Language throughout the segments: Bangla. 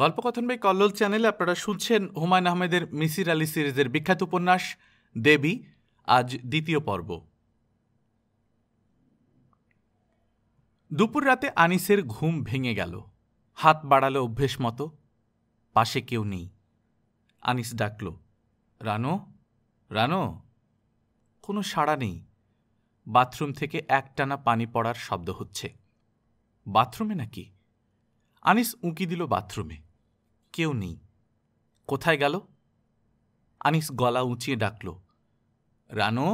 গল্পকথন বাই কল্লোল চ্যানেলে আপনারা শুনছেন হুমায়ুন আহমেদের মিসির আলী সিরিজের বিখ্যাত উপন্যাস দেবী আজ দ্বিতীয় পর্ব দুপুর রাতে আনিসের ঘুম ভেঙে গেল হাত বাড়ালো অভ্যেস মতো পাশে কেউ নেই আনিস ডাকল রানো রানো কোনো সাড়া নেই বাথরুম থেকে একটানা পানি পড়ার শব্দ হচ্ছে বাথরুমে নাকি আনিস উঁকি দিল বাথরুমে কেউ নেই কোথায় গেল আনিস গলা উঁচিয়ে ডাকল রানো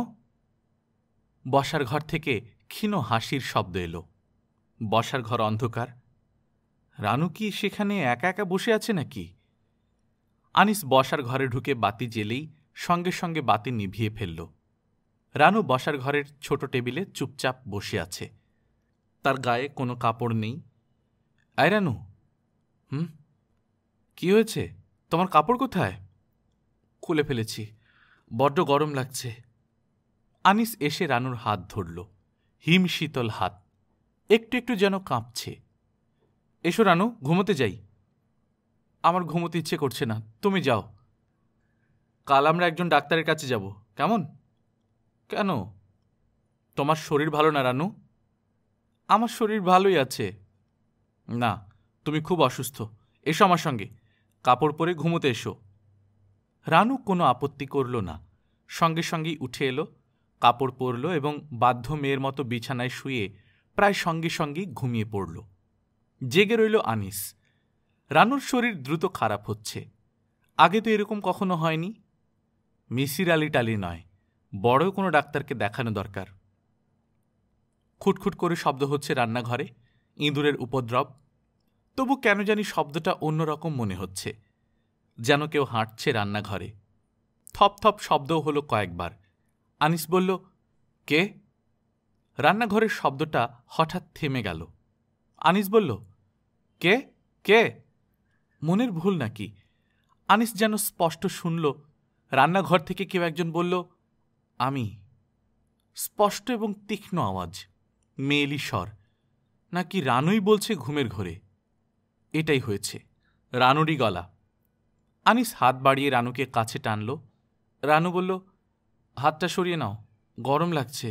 বসার ঘর থেকে ক্ষীণ হাসির শব্দ এলো বসার ঘর অন্ধকার রানু কি সেখানে একা একা বসে আছে নাকি আনিস বসার ঘরে ঢুকে বাতি জেলেই সঙ্গে সঙ্গে বাতি নিভিয়ে ফেলল রানু বসার ঘরের ছোট টেবিলে চুপচাপ বসে আছে তার গায়ে কোনো কাপড় নেই আয় রানু হুম কি হয়েছে তোমার কাপড় কোথায় খুলে ফেলেছি বড্ড গরম লাগছে আনিস এসে রানুর হাত ধরল হিম শীতল হাত একটু একটু যেন কাঁপছে এসো রানু ঘুমোতে যাই আমার ঘুমোতে ইচ্ছে করছে না তুমি যাও কাল আমরা একজন ডাক্তারের কাছে যাব কেমন কেন তোমার শরীর ভালো না রানু আমার শরীর ভালোই আছে না তুমি খুব অসুস্থ এসো আমার সঙ্গে কাপড় পরে ঘুমোতে এসো রানু কোনো আপত্তি করল না সঙ্গে সঙ্গেই উঠে এলো কাপড় পরল এবং বাধ্য মেয়ের মতো বিছানায় শুয়ে প্রায় সঙ্গে সঙ্গেই ঘুমিয়ে পড়ল জেগে রইল আনিস রানুর শরীর দ্রুত খারাপ হচ্ছে আগে তো এরকম কখনো হয়নি মিসির আলি টালি নয় বড় কোনো ডাক্তারকে দেখানো দরকার খুটখুট করে শব্দ হচ্ছে রান্নাঘরে ইঁদুরের উপদ্রব তবু কেন জানি শব্দটা অন্যরকম মনে হচ্ছে যেন কেউ হাঁটছে রান্নাঘরে থপথপ শব্দও হলো কয়েকবার আনিস বলল কে রান্নাঘরের শব্দটা হঠাৎ থেমে গেল আনিস বলল কে কে মনের ভুল নাকি আনিস যেন স্পষ্ট শুনল রান্নাঘর থেকে কেউ একজন বলল আমি স্পষ্ট এবং তীক্ষ্ণ আওয়াজ মেয়েলি স্বর নাকি রানুই বলছে ঘুমের ঘরে এটাই হয়েছে রানুরই গলা আনিস হাত বাড়িয়ে রানুকে কাছে টানল রানু বলল হাতটা সরিয়ে নাও গরম লাগছে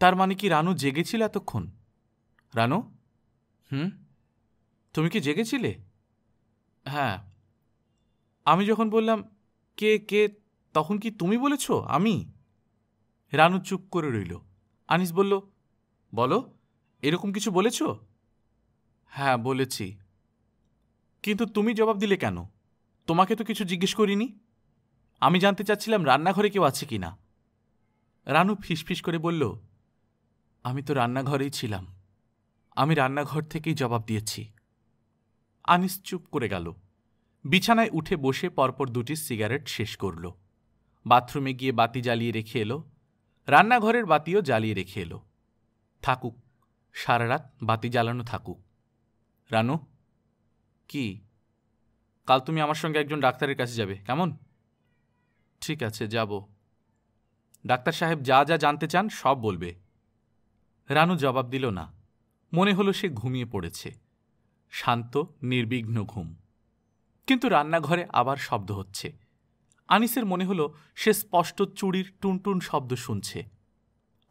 তার মানে কি রানু জেগেছিল এতক্ষণ রানু হুম তুমি কি জেগেছিলে হ্যাঁ আমি যখন বললাম কে কে তখন কি তুমি বলেছ আমি রানু চুপ করে রইল আনিস বলল বলো এরকম কিছু বলেছো হ্যাঁ বলেছি কিন্তু তুমি জবাব দিলে কেন তোমাকে তো কিছু জিজ্ঞেস করিনি আমি জানতে চাচ্ছিলাম রান্নাঘরে কেউ আছে কি না রানু ফিসফিস করে বলল আমি তো রান্নাঘরেই ছিলাম আমি রান্নাঘর থেকেই জবাব দিয়েছি আনিস চুপ করে গেল বিছানায় উঠে বসে পরপর দুটি সিগারেট শেষ করল বাথরুমে গিয়ে বাতি জ্বালিয়ে রেখে এলো রান্নাঘরের বাতিও জ্বালিয়ে রেখে এলো থাকুক সারা রাত বাতি জ্বালানো থাকুক রানু কি কাল তুমি আমার সঙ্গে একজন ডাক্তারের কাছে যাবে কেমন ঠিক আছে যাব ডাক্তার সাহেব যা যা জানতে চান সব বলবে রানু জবাব দিল না মনে হলো সে ঘুমিয়ে পড়েছে শান্ত নির্বিঘ্ন ঘুম কিন্তু রান্নাঘরে আবার শব্দ হচ্ছে আনিসের মনে হলো সে স্পষ্ট চুড়ির টুনটুন শব্দ শুনছে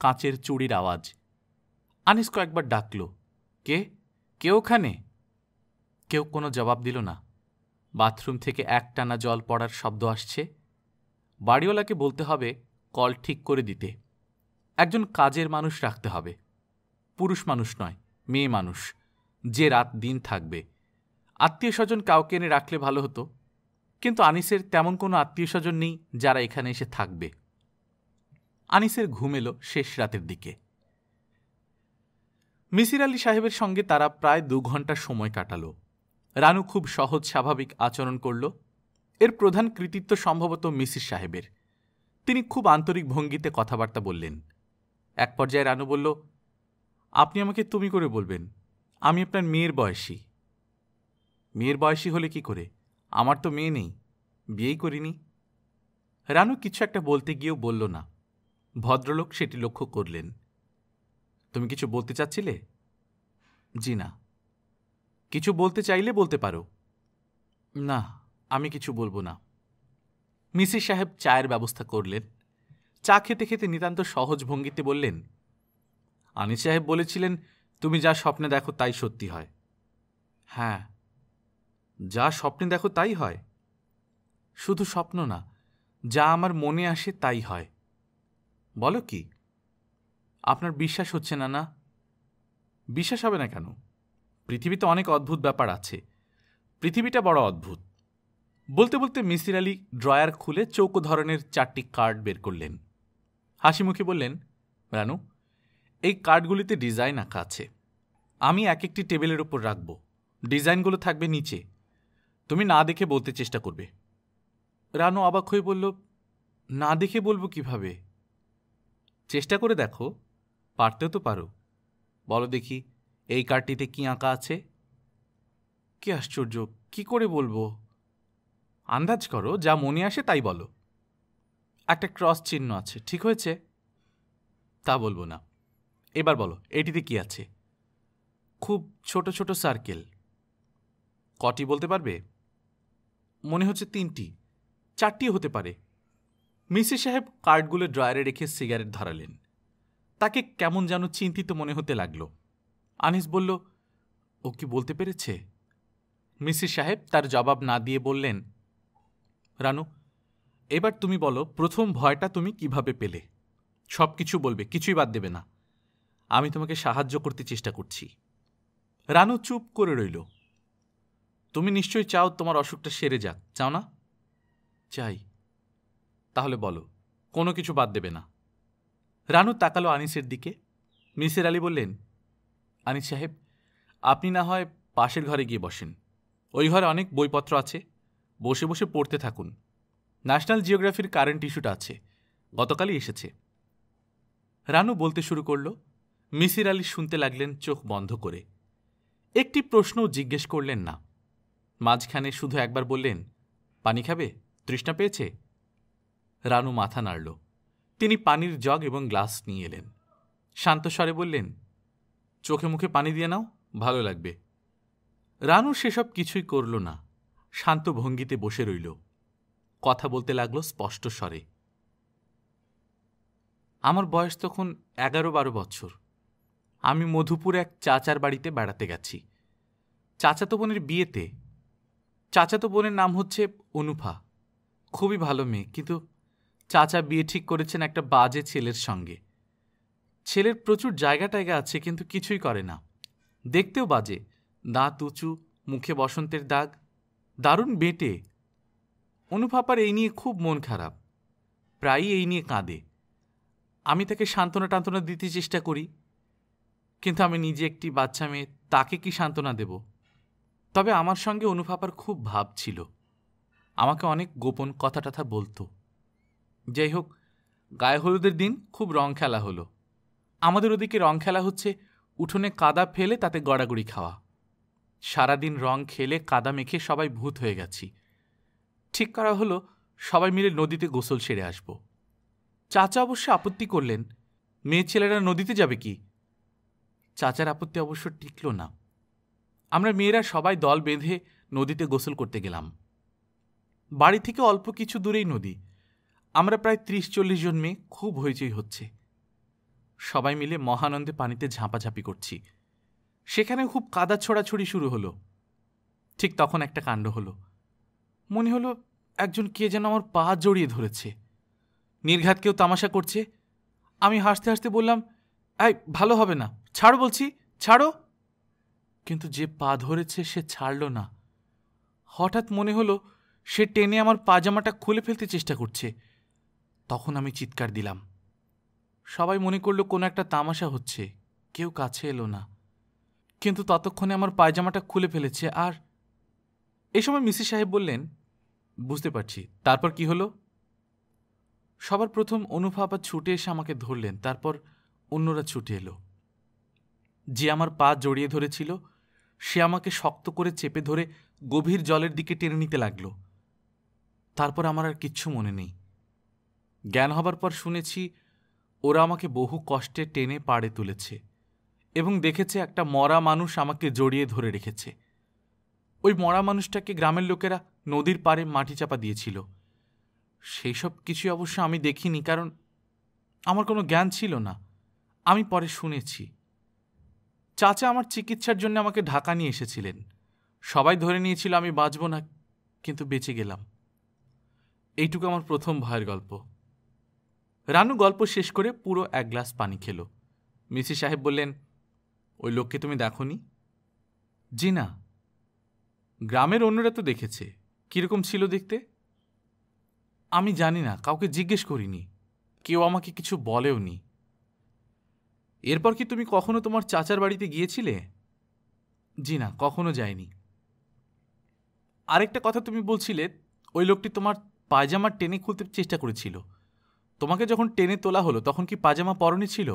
কাঁচের চুড়ির আওয়াজ আনিস কয়েকবার ডাকল কে কে ওখানে কেউ কোনো জবাব দিল না বাথরুম থেকে এক টানা জল পড়ার শব্দ আসছে বাড়িওয়ালাকে বলতে হবে কল ঠিক করে দিতে একজন কাজের মানুষ রাখতে হবে পুরুষ মানুষ নয় মেয়ে মানুষ যে রাত দিন থাকবে আত্মীয় স্বজন কাউকে এনে রাখলে ভালো হতো কিন্তু আনিসের তেমন কোনো আত্মীয় স্বজন নেই যারা এখানে এসে থাকবে আনিসের ঘুম এলো শেষ রাতের দিকে মিসির আলী সাহেবের সঙ্গে তারা প্রায় দু ঘন্টা সময় কাটালো রানু খুব সহজ স্বাভাবিক আচরণ করল এর প্রধান কৃতিত্ব সম্ভবত মিসির সাহেবের তিনি খুব আন্তরিক ভঙ্গিতে কথাবার্তা বললেন এক পর্যায়ে রানু বলল আপনি আমাকে তুমি করে বলবেন আমি আপনার মেয়ের বয়সী মেয়ের বয়সী হলে কি করে আমার তো মেয়ে নেই বিয়েই করিনি রানু কিছু একটা বলতে গিয়েও বলল না ভদ্রলোক সেটি লক্ষ্য করলেন তুমি কিছু বলতে চাচ্ছিলে জি না কিছু বলতে চাইলে বলতে পারো না আমি কিছু বলবো না মিসি সাহেব চায়ের ব্যবস্থা করলেন চা খেতে খেতে নিতান্ত সহজ ভঙ্গিতে বললেন আনিস সাহেব বলেছিলেন তুমি যা স্বপ্নে দেখো তাই সত্যি হয় হ্যাঁ যা স্বপ্নে দেখো তাই হয় শুধু স্বপ্ন না যা আমার মনে আসে তাই হয় বলো কি আপনার বিশ্বাস হচ্ছে না না বিশ্বাস হবে না কেন পৃথিবীতে অনেক অদ্ভুত ব্যাপার আছে পৃথিবীটা বড় অদ্ভুত বলতে বলতে মিসির আলী ড্রয়ার খুলে চৌকো ধরনের চারটি কার্ড বের করলেন হাসি মুখে বললেন রানু এই কার্ডগুলিতে ডিজাইন আঁকা আছে আমি এক একটি টেবিলের ওপর রাখব ডিজাইনগুলো থাকবে নিচে তুমি না দেখে বলতে চেষ্টা করবে রানু অবাক হয়ে বলল না দেখে বলবো কিভাবে চেষ্টা করে দেখো পারতেও তো পারো বলো দেখি এই কার্ডটিতে কি আঁকা আছে কি আশ্চর্য কি করে বলবো আন্দাজ করো যা মনে আসে তাই বলো একটা ক্রস চিহ্ন আছে ঠিক হয়েছে তা বলবো না এবার বলো এটিতে কি আছে খুব ছোট ছোট সার্কেল কটি বলতে পারবে মনে হচ্ছে তিনটি চারটি হতে পারে মিসি সাহেব কার্ডগুলো ড্রয়ারে রেখে সিগারেট ধরালেন তাকে কেমন যেন চিন্তিত মনে হতে লাগলো আনিস বলল ও কি বলতে পেরেছে মিসি সাহেব তার জবাব না দিয়ে বললেন রানু এবার তুমি বলো প্রথম ভয়টা তুমি কিভাবে পেলে সব কিছু বলবে কিছুই বাদ দেবে না আমি তোমাকে সাহায্য করতে চেষ্টা করছি রানু চুপ করে রইল তুমি নিশ্চয়ই চাও তোমার অসুখটা সেরে যাক চাও না চাই তাহলে বলো কোনো কিছু বাদ দেবে না রানু তাকালো আনিসের দিকে মিসের আলী বললেন আনিস সাহেব আপনি না হয় পাশের ঘরে গিয়ে বসেন ওই ঘরে অনেক বইপত্র আছে বসে বসে পড়তে থাকুন ন্যাশনাল জিওগ্রাফির কারেন্ট ইস্যুটা আছে গতকালই এসেছে রানু বলতে শুরু করল মিসির আলী শুনতে লাগলেন চোখ বন্ধ করে একটি প্রশ্ন জিজ্ঞেস করলেন না মাঝখানে শুধু একবার বললেন পানি খাবে তৃষ্ণা পেয়েছে রানু মাথা নাড়ল তিনি পানির জগ এবং গ্লাস নিয়ে এলেন শান্ত স্বরে বললেন চোখে মুখে পানি দিয়ে নাও ভালো লাগবে রানু সেসব কিছুই করল না শান্ত ভঙ্গিতে বসে রইল কথা বলতে লাগলো স্পষ্ট স্বরে আমার বয়স তখন এগারো বারো বছর আমি মধুপুর এক চাচার বাড়িতে বেড়াতে গেছি চাচাতো বোনের বিয়েতে চাচাতো বোনের নাম হচ্ছে অনুফা খুবই ভালো মেয়ে কিন্তু চাচা বিয়ে ঠিক করেছেন একটা বাজে ছেলের সঙ্গে ছেলের প্রচুর জায়গা টায়গা আছে কিন্তু কিছুই করে না দেখতেও বাজে দাঁত উঁচু মুখে বসন্তের দাগ দারুণ বেটে অনুভাপার এই নিয়ে খুব মন খারাপ প্রায়ই এই নিয়ে কাঁদে আমি তাকে সান্ত্বনা টান্তনা দিতে চেষ্টা করি কিন্তু আমি নিজে একটি বাচ্চা মেয়ে তাকে কি সান্ত্বনা দেব তবে আমার সঙ্গে অনুভাপার খুব ভাব ছিল আমাকে অনেক গোপন কথা টথা বলতো যাই হোক গায়ে হলুদের দিন খুব রং খেলা হলো আমাদের ওদিকে রং খেলা হচ্ছে উঠোনে কাদা ফেলে তাতে গড়াগড়ি খাওয়া সারাদিন রং খেলে কাদা মেখে সবাই ভূত হয়ে গেছি ঠিক করা হলো সবাই মিলে নদীতে গোসল সেরে আসব চাচা অবশ্য আপত্তি করলেন মেয়ে ছেলেরা নদীতে যাবে কি চাচার আপত্তি অবশ্য টিকল না আমরা মেয়েরা সবাই দল বেঁধে নদীতে গোসল করতে গেলাম বাড়ি থেকে অল্প কিছু দূরেই নদী আমরা প্রায় ত্রিশ চল্লিশ জন মেয়ে খুব হইচই হচ্ছে সবাই মিলে মহানন্দে পানিতে ঝাঁপাঝাঁপি করছি সেখানে খুব কাদা ছোড়াছড়ি শুরু হলো ঠিক তখন একটা কাণ্ড হলো মনে হলো একজন কে যেন আমার পা জড়িয়ে ধরেছে নির্ঘাত কেউ তামাশা করছে আমি হাসতে হাসতে বললাম এই ভালো হবে না ছাড়ো বলছি ছাড়ো কিন্তু যে পা ধরেছে সে ছাড়ল না হঠাৎ মনে হলো সে টেনে আমার পাজামাটা খুলে ফেলতে চেষ্টা করছে তখন আমি চিৎকার দিলাম সবাই মনে করলো কোনো একটা তামাশা হচ্ছে কেউ কাছে এলো না কিন্তু ততক্ষণে আমার পায়জামাটা খুলে ফেলেছে আর এ সময় মিসি সাহেব বললেন বুঝতে পারছি তারপর কি হলো সবার প্রথম আর ছুটে এসে আমাকে ধরলেন তারপর অন্যরা ছুটে এলো যে আমার পা জড়িয়ে ধরেছিল সে আমাকে শক্ত করে চেপে ধরে গভীর জলের দিকে টেনে নিতে লাগলো তারপর আমার আর কিচ্ছু মনে নেই জ্ঞান হবার পর শুনেছি ওরা আমাকে বহু কষ্টে টেনে পাড়ে তুলেছে এবং দেখেছে একটা মরা মানুষ আমাকে জড়িয়ে ধরে রেখেছে ওই মরা মানুষটাকে গ্রামের লোকেরা নদীর পাড়ে মাটি চাপা দিয়েছিল সেই সব কিছু অবশ্য আমি দেখিনি কারণ আমার কোনো জ্ঞান ছিল না আমি পরে শুনেছি চাচা আমার চিকিৎসার জন্য আমাকে ঢাকা নিয়ে এসেছিলেন সবাই ধরে নিয়েছিল আমি বাঁচব না কিন্তু বেঁচে গেলাম এইটুকু আমার প্রথম ভয়ের গল্প রানু গল্প শেষ করে পুরো এক গ্লাস পানি খেল মিসি সাহেব বললেন ওই লোককে তুমি নি জি না গ্রামের অন্যরা তো দেখেছে কীরকম ছিল দেখতে আমি জানি না কাউকে জিজ্ঞেস করিনি কেউ আমাকে কিছু বলেও নি এরপর কি তুমি কখনো তোমার চাচার বাড়িতে গিয়েছিলে জি না কখনো যায়নি আরেকটা কথা তুমি বলছিলে ওই লোকটি তোমার পায়জামার টেনে খুলতে চেষ্টা করেছিল তোমাকে যখন টেনে তোলা হলো তখন কি পাজামা পরনে ছিল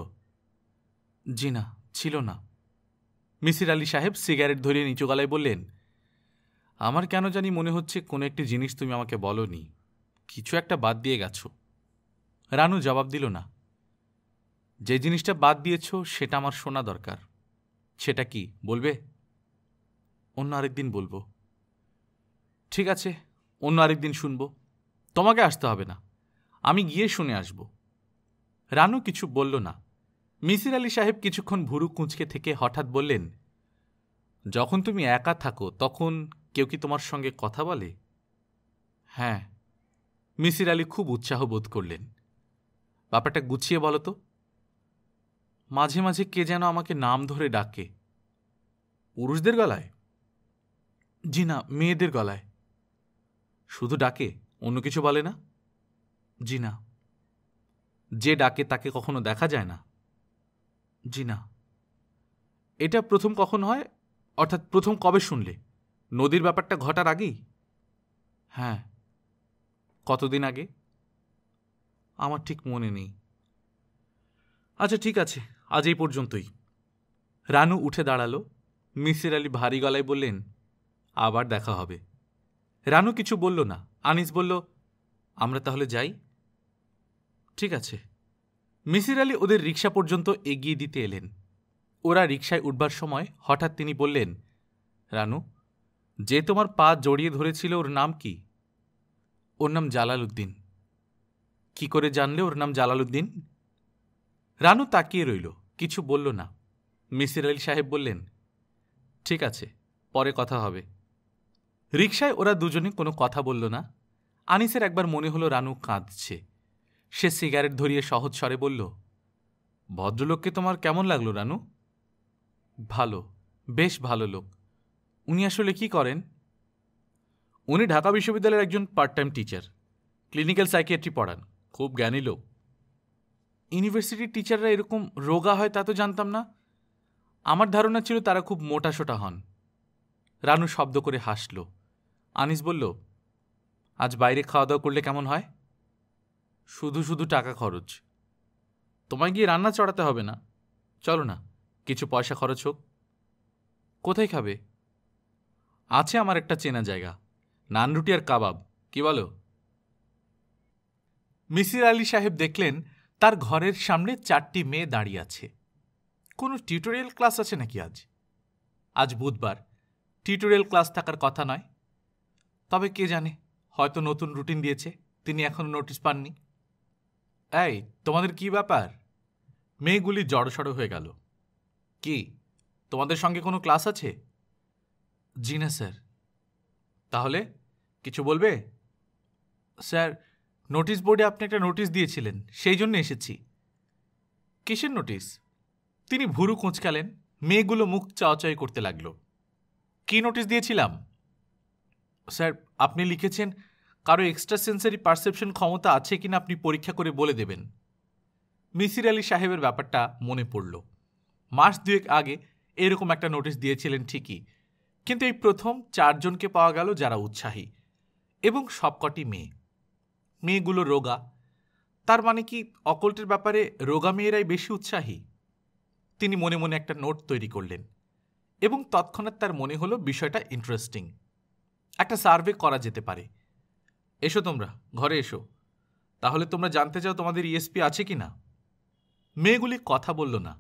জি না ছিল না মিসির আলী সাহেব সিগারেট ধরিয়ে নিচু গলায় বললেন আমার কেন জানি মনে হচ্ছে কোনো একটি জিনিস তুমি আমাকে বলনি কিছু একটা বাদ দিয়ে গেছ রানু জবাব দিল না যে জিনিসটা বাদ দিয়েছ সেটা আমার শোনা দরকার সেটা কি বলবে অন্য আরেকদিন বলবো ঠিক আছে অন্য আরেকদিন শুনবো তোমাকে আসতে হবে না আমি গিয়ে শুনে আসব রানু কিছু বলল না মিসির আলী সাহেব কিছুক্ষণ ভুরু কুঁচকে থেকে হঠাৎ বললেন যখন তুমি একা থাকো তখন কেউ কি তোমার সঙ্গে কথা বলে হ্যাঁ মিসির আলী খুব উৎসাহ বোধ করলেন ব্যাপারটা গুছিয়ে বলো তো মাঝে মাঝে কে যেন আমাকে নাম ধরে ডাকে পুরুষদের গলায় জি না মেয়েদের গলায় শুধু ডাকে অন্য কিছু বলে না জি না যে ডাকে তাকে কখনো দেখা যায় না জি না এটা প্রথম কখন হয় অর্থাৎ প্রথম কবে শুনলে নদীর ব্যাপারটা ঘটার আগেই হ্যাঁ কতদিন আগে আমার ঠিক মনে নেই আচ্ছা ঠিক আছে আজ এই পর্যন্তই রানু উঠে দাঁড়ালো মিসির আলী ভারী গলায় বললেন আবার দেখা হবে রানু কিছু বলল না আনিস বলল আমরা তাহলে যাই ঠিক আছে মিসির আলী ওদের রিক্সা পর্যন্ত এগিয়ে দিতে এলেন ওরা রিক্সায় উঠবার সময় হঠাৎ তিনি বললেন রানু যে তোমার পা জড়িয়ে ধরেছিল ওর নাম কি ওর নাম জালাল উদ্দিন কি করে জানলে ওর নাম জালাল উদ্দিন রানু তাকিয়ে রইল কিছু বলল না মিসির আলী সাহেব বললেন ঠিক আছে পরে কথা হবে রিক্সায় ওরা দুজনে কোনো কথা বলল না আনিসের একবার মনে হলো রানু কাঁদছে সে সিগারেট ধরিয়ে সহজ স্বরে বলল ভদ্রলোককে তোমার কেমন লাগলো রানু ভালো বেশ ভালো লোক উনি আসলে কি করেন উনি ঢাকা বিশ্ববিদ্যালয়ের একজন part time teacher clinical psychiatry পড়ান খুব জ্ঞানী লোক ইউনিভার্সিটির টিচাররা এরকম রোগা হয় তা তো জানতাম না আমার ধারণা ছিল তারা খুব মোটাসোটা হন রানু শব্দ করে হাসল আনিস বলল আজ বাইরে খাওয়া দাওয়া করলে কেমন হয় শুধু শুধু টাকা খরচ তোমায় গিয়ে রান্না চড়াতে হবে না চলো না কিছু পয়সা খরচ হোক কোথায় খাবে আছে আমার একটা চেনা জায়গা নানরুটি আর কাবাব কি বলো মিসির আলী সাহেব দেখলেন তার ঘরের সামনে চারটি মেয়ে দাঁড়িয়ে আছে কোনো টিউটোরিয়াল ক্লাস আছে নাকি আজ আজ বুধবার টিউটোরিয়াল ক্লাস থাকার কথা নয় তবে কে জানে হয়তো নতুন রুটিন দিয়েছে তিনি এখনও নোটিশ পাননি এই তোমাদের কি ব্যাপার মেয়েগুলি জড়সড় হয়ে গেল কি তোমাদের সঙ্গে কোনো ক্লাস আছে জি না স্যার তাহলে কিছু বলবে স্যার নোটিশ বোর্ডে আপনি একটা নোটিশ দিয়েছিলেন সেই জন্য এসেছি কিসের নোটিশ তিনি ভুরু কুঁচকালেন মেয়েগুলো মুখ চাওয়াচাই করতে লাগলো কি নোটিশ দিয়েছিলাম স্যার আপনি লিখেছেন কারো এক্সট্রা সেন্সারি পারসেপশন ক্ষমতা আছে কিনা আপনি পরীক্ষা করে বলে দেবেন মিসির আলী সাহেবের ব্যাপারটা মনে পড়ল মাস দুয়েক আগে এরকম একটা নোটিশ দিয়েছিলেন ঠিকই কিন্তু এই প্রথম চারজনকে পাওয়া গেল যারা উৎসাহী এবং সবকটি মেয়ে মেয়েগুলো রোগা তার মানে কি অকল্টের ব্যাপারে রোগা মেয়েরাই বেশি উৎসাহী তিনি মনে মনে একটা নোট তৈরি করলেন এবং তৎক্ষণাৎ তার মনে হলো বিষয়টা ইন্টারেস্টিং একটা সার্ভে করা যেতে পারে এসো তোমরা ঘরে এসো তাহলে তোমরা জানতে চাও তোমাদের ইএসপি e আছে কি না মেয়েগুলি কথা বলল না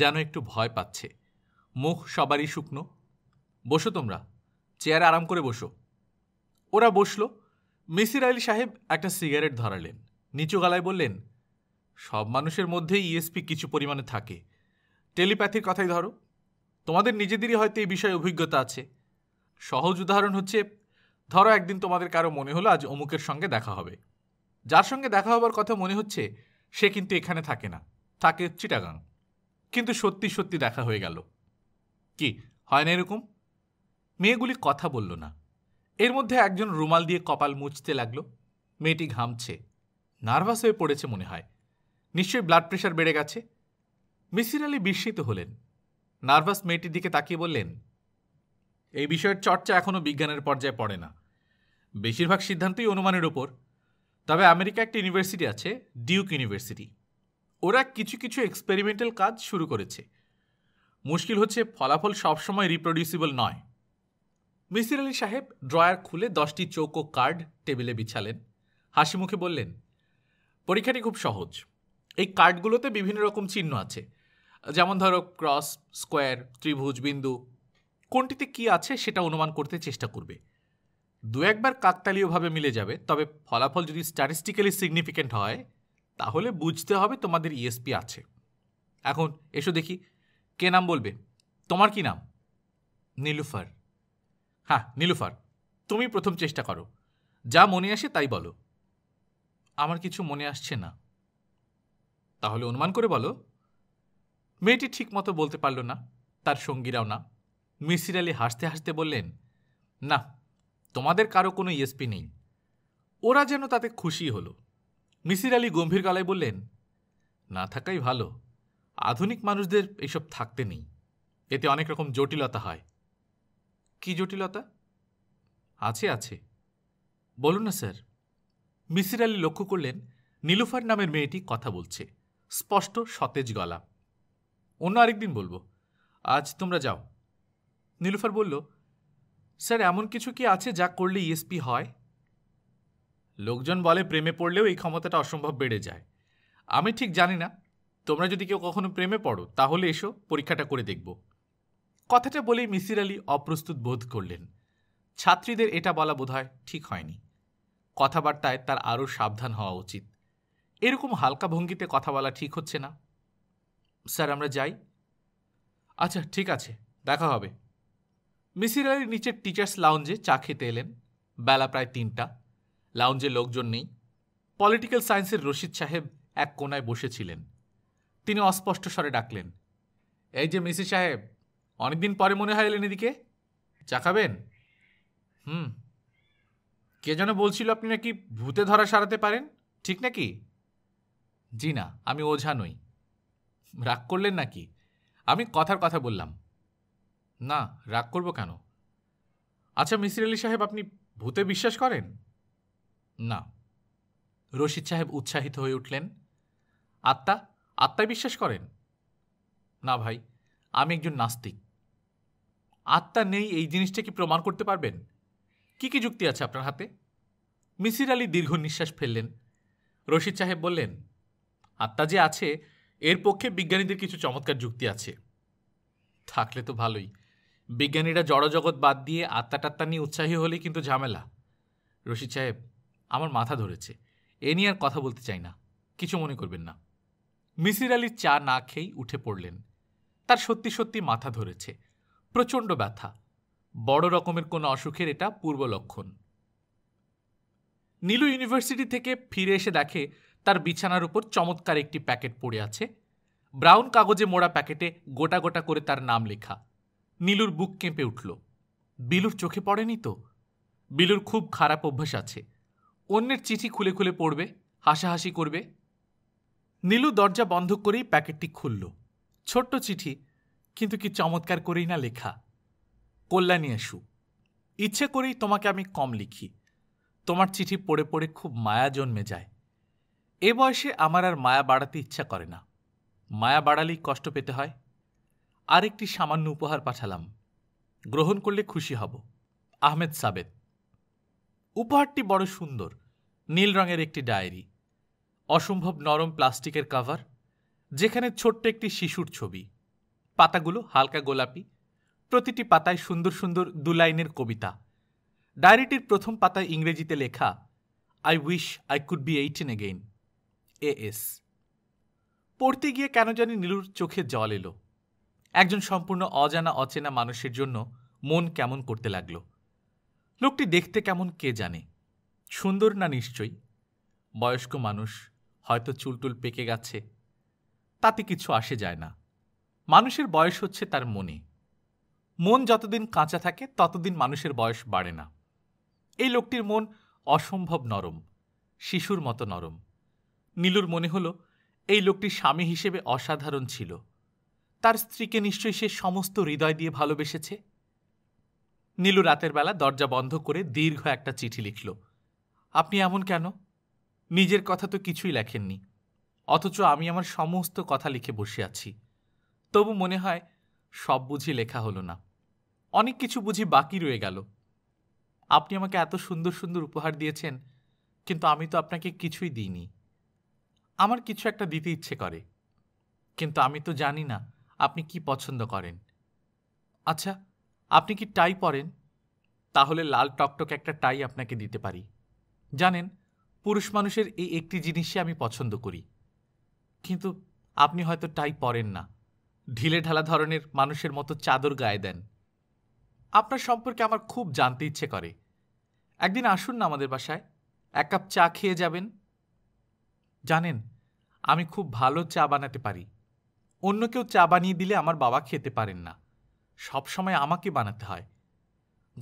যেন একটু ভয় পাচ্ছে মুখ সবারই শুকনো বসো তোমরা চেয়ারে আরাম করে বসো ওরা বসল মিসির আলি সাহেব একটা সিগারেট ধরালেন নিচু গলায় বললেন সব মানুষের মধ্যেই ইএসপি e কিছু পরিমাণে থাকে টেলিপ্যাথির কথাই ধরো তোমাদের নিজেদেরই হয়তো এই বিষয়ে অভিজ্ঞতা আছে সহজ উদাহরণ হচ্ছে ধরো একদিন তোমাদের কারো মনে হলো আজ অমুকের সঙ্গে দেখা হবে যার সঙ্গে দেখা হবার কথা মনে হচ্ছে সে কিন্তু এখানে থাকে না থাকে চিটাগাং কিন্তু সত্যি সত্যি দেখা হয়ে গেল কি হয় না এরকম মেয়েগুলি কথা বলল না এর মধ্যে একজন রুমাল দিয়ে কপাল মুছতে লাগলো মেয়েটি ঘামছে নার্ভাস হয়ে পড়েছে মনে হয় নিশ্চয়ই ব্লাড প্রেশার বেড়ে গেছে মিসির আলী বিস্মিত হলেন নার্ভাস মেয়েটির দিকে তাকিয়ে বললেন এই বিষয়ের চর্চা এখনও বিজ্ঞানের পর্যায়ে পড়ে না বেশিরভাগ সিদ্ধান্তই অনুমানের ওপর তবে আমেরিকা একটা ইউনিভার্সিটি আছে ডিউক ইউনিভার্সিটি ওরা কিছু কিছু এক্সপেরিমেন্টাল কাজ শুরু করেছে মুশকিল হচ্ছে ফলাফল সবসময় রিপ্রডিউসিবল নয় মিসির আলী সাহেব ড্রয়ার খুলে দশটি চৌকো কার্ড টেবিলে বিছালেন হাসি মুখে বললেন পরীক্ষাটি খুব সহজ এই কার্ডগুলোতে বিভিন্ন রকম চিহ্ন আছে যেমন ধরো ক্রস স্কোয়ার ত্রিভুজ বিন্দু কোনটিতে কি আছে সেটা অনুমান করতে চেষ্টা করবে দু একবার কাকতালীয়ভাবে মিলে যাবে তবে ফলাফল যদি স্ট্যাটিস্টিক্যালি সিগনিফিকেন্ট হয় তাহলে বুঝতে হবে তোমাদের ইএসপি e আছে এখন এসো দেখি কে নাম বলবে তোমার কি নাম নীলুফার হ্যাঁ নীলুফার তুমি প্রথম চেষ্টা করো যা মনে আসে তাই বলো আমার কিছু মনে আসছে না তাহলে অনুমান করে বলো মেয়েটি ঠিকমতো বলতে পারল না তার সঙ্গীরাও না মিসির আলি হাসতে হাসতে বললেন না তোমাদের কারো কোনো ইএসপি e নেই ওরা যেন তাতে খুশি হলো মিসির আলি গম্ভীর গলায় বললেন না থাকাই ভালো আধুনিক মানুষদের এসব থাকতে নেই এতে অনেক রকম জটিলতা হয় কি জটিলতা আছে আছে বলুন না স্যার মিসির আলি লক্ষ্য করলেন নীলুফার নামের মেয়েটি কথা বলছে স্পষ্ট সতেজ গলা অন্য আরেকদিন বলবো আজ তোমরা যাও নীলুফার বলল স্যার এমন কিছু কি আছে যা করলে ইএসপি e হয় লোকজন বলে প্রেমে পড়লেও এই ক্ষমতাটা অসম্ভব বেড়ে যায় আমি ঠিক জানি না তোমরা যদি কেউ কখনো প্রেমে পড়ো তাহলে এসো পরীক্ষাটা করে দেখব কথাটা বলেই মিসির আলী অপ্রস্তুত বোধ করলেন ছাত্রীদের এটা বলা বোধহয় ঠিক হয়নি কথাবার্তায় তার আরও সাবধান হওয়া উচিত এরকম হালকা ভঙ্গিতে কথা বলা ঠিক হচ্ছে না স্যার আমরা যাই আচ্ছা ঠিক আছে দেখা হবে মিসির আলী নিচের টিচার্স লাউঞ্জে চা খেতে এলেন বেলা প্রায় তিনটা লাউঞ্জে লোকজন নেই পলিটিক্যাল সায়েন্সের রশিদ সাহেব এক কোনায় বসেছিলেন তিনি অস্পষ্ট স্বরে ডাকলেন এই যে মিসি সাহেব অনেকদিন পরে মনে হয় এলেন এদিকে চা খাবেন হুম কে যেন বলছিল আপনি নাকি ভূতে ধরা সারাতে পারেন ঠিক নাকি জি না আমি ওঝা নই রাগ করলেন নাকি আমি কথার কথা বললাম না রাগ করব কেন আচ্ছা মিসির আলি সাহেব আপনি ভূতে বিশ্বাস করেন না রশিদ সাহেব উৎসাহিত হয়ে উঠলেন আত্মা আত্মায় বিশ্বাস করেন না ভাই আমি একজন নাস্তিক আত্মা নেই এই জিনিসটা কি প্রমাণ করতে পারবেন কি কি যুক্তি আছে আপনার হাতে মিসির আলী দীর্ঘ নিঃশ্বাস ফেললেন রশিদ সাহেব বললেন আত্মা যে আছে এর পক্ষে বিজ্ঞানীদের কিছু চমৎকার যুক্তি আছে থাকলে তো ভালোই বিজ্ঞানীরা জড়জগৎ বাদ দিয়ে আত্মাটাত্মা নিয়ে উৎসাহী হলেই কিন্তু ঝামেলা রশিদ সাহেব আমার মাথা ধরেছে এ নিয়ে আর কথা বলতে চাই না কিছু মনে করবেন না মিসির আলি চা না খেয়েই উঠে পড়লেন তার সত্যি সত্যি মাথা ধরেছে প্রচণ্ড ব্যথা বড় রকমের কোনো অসুখের এটা পূর্ব লক্ষণ নীলু ইউনিভার্সিটি থেকে ফিরে এসে দেখে তার বিছানার উপর চমৎকার একটি প্যাকেট পড়ে আছে ব্রাউন কাগজে মোড়া প্যাকেটে গোটা গোটা করে তার নাম লেখা নীলুর বুক কেঁপে উঠল বিলুর চোখে পড়েনি তো বিলুর খুব খারাপ অভ্যাস আছে অন্যের চিঠি খুলে খুলে পড়বে হাসাহাসি করবে নীলু দরজা বন্ধ করেই প্যাকেটটি খুলল ছোট্ট চিঠি কিন্তু কি চমৎকার করেই না লেখা কল্যাণী আসু ইচ্ছে করেই তোমাকে আমি কম লিখি তোমার চিঠি পড়ে পড়ে খুব মায়া জন্মে যায় এ বয়সে আমার আর মায়া বাড়াতে ইচ্ছা করে না মায়া বাড়ালেই কষ্ট পেতে হয় আর একটি সামান্য উপহার পাঠালাম গ্রহণ করলে খুশি হব আহমেদ সাবেদ উপহারটি বড় সুন্দর নীল রঙের একটি ডায়েরি অসম্ভব নরম প্লাস্টিকের কাভার যেখানে ছোট্ট একটি শিশুর ছবি পাতাগুলো হালকা গোলাপি প্রতিটি পাতায় সুন্দর সুন্দর দু লাইনের কবিতা ডায়েরিটির প্রথম পাতায় ইংরেজিতে লেখা I wish I could be eighteen again এ এস পড়তে গিয়ে কেন জানি নীলুর চোখে জল এলো একজন সম্পূর্ণ অজানা অচেনা মানুষের জন্য মন কেমন করতে লাগল লোকটি দেখতে কেমন কে জানে সুন্দর না নিশ্চয়ই বয়স্ক মানুষ হয়তো চুলটুল পেকে গেছে তাতে কিছু আসে যায় না মানুষের বয়স হচ্ছে তার মনে মন যতদিন কাঁচা থাকে ততদিন মানুষের বয়স বাড়ে না এই লোকটির মন অসম্ভব নরম শিশুর মতো নরম নীলুর মনে হলো এই লোকটি স্বামী হিসেবে অসাধারণ ছিল তার স্ত্রীকে নিশ্চয়ই সে সমস্ত হৃদয় দিয়ে ভালোবেসেছে নীলু রাতের বেলা দরজা বন্ধ করে দীর্ঘ একটা চিঠি লিখল আপনি এমন কেন নিজের কথা তো কিছুই লেখেননি অথচ আমি আমার সমস্ত কথা লিখে বসে আছি তবু মনে হয় সব বুঝি লেখা হলো না অনেক কিছু বুঝি বাকি রয়ে গেল আপনি আমাকে এত সুন্দর সুন্দর উপহার দিয়েছেন কিন্তু আমি তো আপনাকে কিছুই দিইনি আমার কিছু একটা দিতে ইচ্ছে করে কিন্তু আমি তো জানি না আপনি কি পছন্দ করেন আচ্ছা আপনি কি টাই পরেন তাহলে লাল টকটক একটা টাই আপনাকে দিতে পারি জানেন পুরুষ মানুষের এই একটি জিনিসই আমি পছন্দ করি কিন্তু আপনি হয়তো টাই পরেন না ঢিলে ঢালা ধরনের মানুষের মতো চাদর গায়ে দেন আপনার সম্পর্কে আমার খুব জানতে ইচ্ছে করে একদিন আসুন না আমাদের বাসায় এক কাপ চা খেয়ে যাবেন জানেন আমি খুব ভালো চা বানাতে পারি অন্য কেউ চা বানিয়ে দিলে আমার বাবা খেতে পারেন না সব সময় আমাকে বানাতে হয়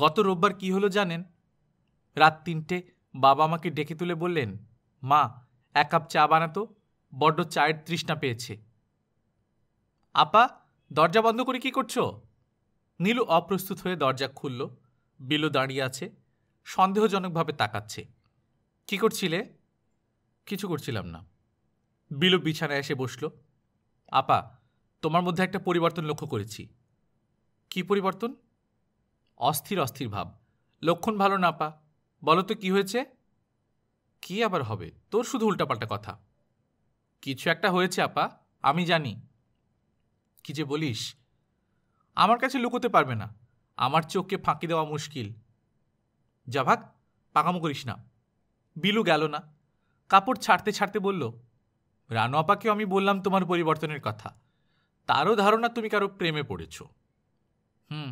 গত রোববার কি হলো জানেন রাত তিনটে বাবা আমাকে ডেকে তুলে বললেন মা এক কাপ চা বানাতো বড্ড চায়ের তৃষ্ণা পেয়েছে আপা দরজা বন্ধ করে কি করছো নীলু অপ্রস্তুত হয়ে দরজা খুলল বিলু দাঁড়িয়ে আছে সন্দেহজনকভাবে তাকাচ্ছে কি করছিলে কিছু করছিলাম না বিলু বিছানায় এসে বসলো আপা তোমার মধ্যে একটা পরিবর্তন লক্ষ্য করেছি কি পরিবর্তন অস্থির অস্থির ভাব লক্ষণ ভালো না আপা বলো তো কি হয়েছে কি আবার হবে তোর শুধু উল্টাপাল্টা কথা কিছু একটা হয়েছে আপা আমি জানি কি যে বলিস আমার কাছে লুকোতে পারবে না আমার চোখকে ফাঁকি দেওয়া মুশকিল যা ভাগ পাকামো করিস না বিলু গেল না কাপড় ছাড়তে ছাড়তে বলল রানু আপাকেও আমি বললাম তোমার পরিবর্তনের কথা তারও ধারণা তুমি কারো প্রেমে পড়েছ হুম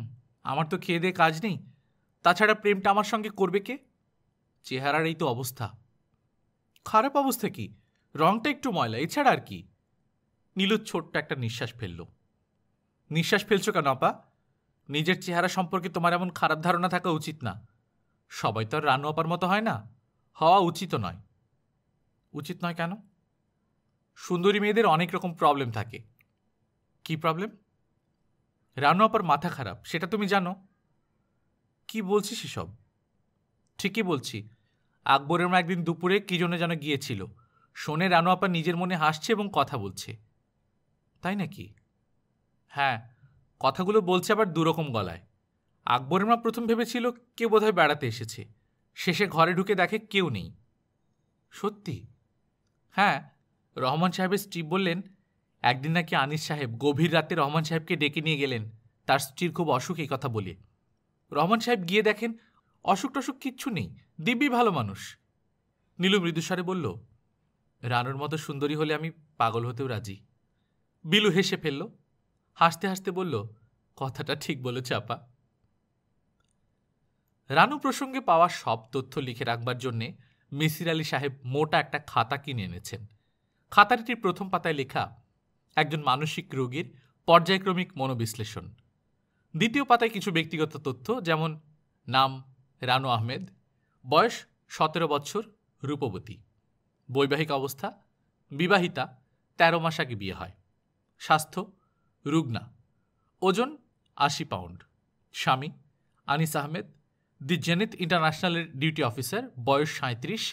আমার তো খেয়ে দিয়ে কাজ নেই তাছাড়া প্রেমটা আমার সঙ্গে করবে কে চেহারার এই তো অবস্থা খারাপ অবস্থা কি রংটা একটু ময়লা এছাড়া আর কি নীলু ছোট্ট একটা নিঃশ্বাস ফেলল নিঃশ্বাস ফেলছো কেন আপা নিজের চেহারা সম্পর্কে তোমার এমন খারাপ ধারণা থাকা উচিত না সবাই তো আর রানু আপার মতো হয় না হওয়া উচিত নয় উচিত নয় কেন সুন্দরী মেয়েদের অনেক রকম প্রবলেম থাকে কি প্রবলেম রানু আপার মাথা খারাপ সেটা তুমি জানো কি বলছি সেসব ঠিকই বলছি আকবরের মা একদিন দুপুরে কি জন্য যেন গিয়েছিল শোনে রানু আপা নিজের মনে হাসছে এবং কথা বলছে তাই নাকি হ্যাঁ কথাগুলো বলছে আবার দুরকম গলায় আকবরের মা প্রথম ভেবেছিল কেউ বোধহয় বেড়াতে এসেছে শেষে ঘরে ঢুকে দেখে কেউ নেই সত্যি হ্যাঁ রহমান সাহেবের স্ত্রী বললেন একদিন নাকি আনিস সাহেব গভীর রাতে রহমান সাহেবকে ডেকে নিয়ে গেলেন তার স্ত্রীর খুব অসুখ এই কথা বলে রহমান সাহেব গিয়ে দেখেন অসুখ টসুখ কিচ্ছু নেই দিব্যি ভালো মানুষ নীলু মৃদুস্বরে বলল রানুর মতো সুন্দরী হলে আমি পাগল হতেও রাজি বিলু হেসে ফেলল হাসতে হাসতে বলল কথাটা ঠিক বলেছ আপা রানু প্রসঙ্গে পাওয়া সব তথ্য লিখে রাখবার জন্যে মিসির আলী সাহেব মোটা একটা খাতা কিনে এনেছেন খাতাটির প্রথম পাতায় লেখা একজন মানসিক রোগীর পর্যায়ক্রমিক মনোবিশ্লেষণ দ্বিতীয় পাতায় কিছু ব্যক্তিগত তথ্য যেমন নাম রানু আহমেদ বয়স সতেরো বছর রূপবতী বৈবাহিক অবস্থা বিবাহিতা তেরো মাস আগে বিয়ে হয় স্বাস্থ্য রুগ্না ওজন আশি পাউন্ড স্বামী আনিস আহমেদ দি জেনিত ইন্টারন্যাশনালের ডিউটি অফিসার বয়স সাঁত্রিশ